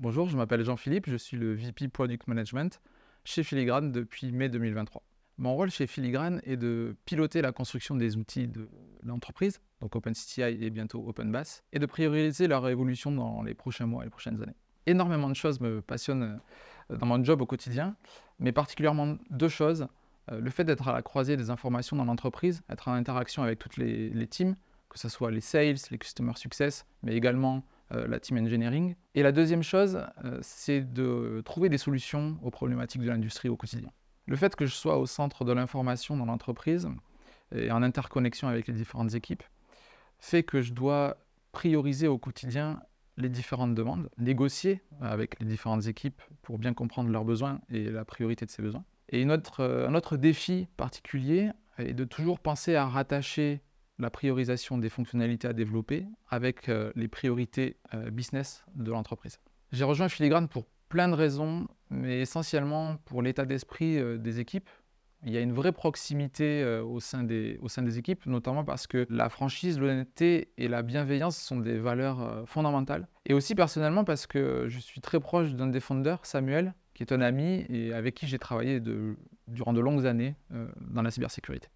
Bonjour, je m'appelle Jean-Philippe, je suis le VP Product Management chez Filigrane depuis mai 2023. Mon rôle chez Filigrane est de piloter la construction des outils de l'entreprise, donc OpenCTI et bientôt OpenBAS, et de prioriser leur évolution dans les prochains mois et les prochaines années. Énormément de choses me passionnent euh, dans mon job au quotidien, mais particulièrement deux choses. Euh, le fait d'être à la croisée des informations dans l'entreprise, être en interaction avec toutes les teams, que ce soit les sales, les customer success, mais également euh, la team engineering. Et la deuxième chose, euh, c'est de trouver des solutions aux problématiques de l'industrie au quotidien. Le fait que je sois au centre de l'information dans l'entreprise et en interconnexion avec les différentes équipes fait que je dois prioriser au quotidien les différentes demandes, négocier avec les différentes équipes pour bien comprendre leurs besoins et la priorité de ces besoins. Et une autre, euh, un autre défi particulier est de toujours penser à rattacher la priorisation des fonctionnalités à développer avec euh, les priorités euh, business de l'entreprise. J'ai rejoint Filigrane pour plein de raisons, mais essentiellement pour l'état d'esprit euh, des équipes. Il y a une vraie proximité au sein, des, au, sein des, équipes, notamment parce que la franchise, l'honnêteté et la bienveillance sont des valeurs fondamentales. Et aussi personnellement parce que je suis très proche d'un des fondeurs, Samuel, qui est un ami et avec qui j'ai travaillé durant de longues années dans la cybersécurité.